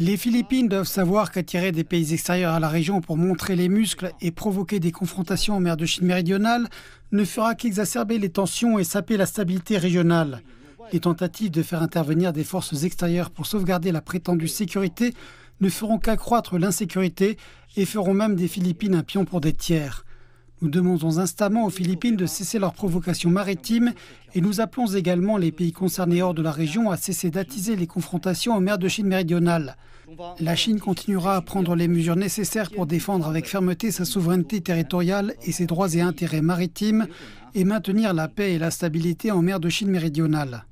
Les Philippines doivent savoir qu'attirer des pays extérieurs à la région pour montrer les muscles et provoquer des confrontations en mer de Chine méridionale ne fera qu'exacerber les tensions et saper la stabilité régionale. Les tentatives de faire intervenir des forces extérieures pour sauvegarder la prétendue sécurité ne feront qu'accroître l'insécurité et feront même des Philippines un pion pour des tiers. Nous demandons instamment aux Philippines de cesser leurs provocations maritimes et nous appelons également les pays concernés hors de la région à cesser d'attiser les confrontations en mer de Chine méridionale. La Chine continuera à prendre les mesures nécessaires pour défendre avec fermeté sa souveraineté territoriale et ses droits et intérêts maritimes et maintenir la paix et la stabilité en mer de Chine méridionale.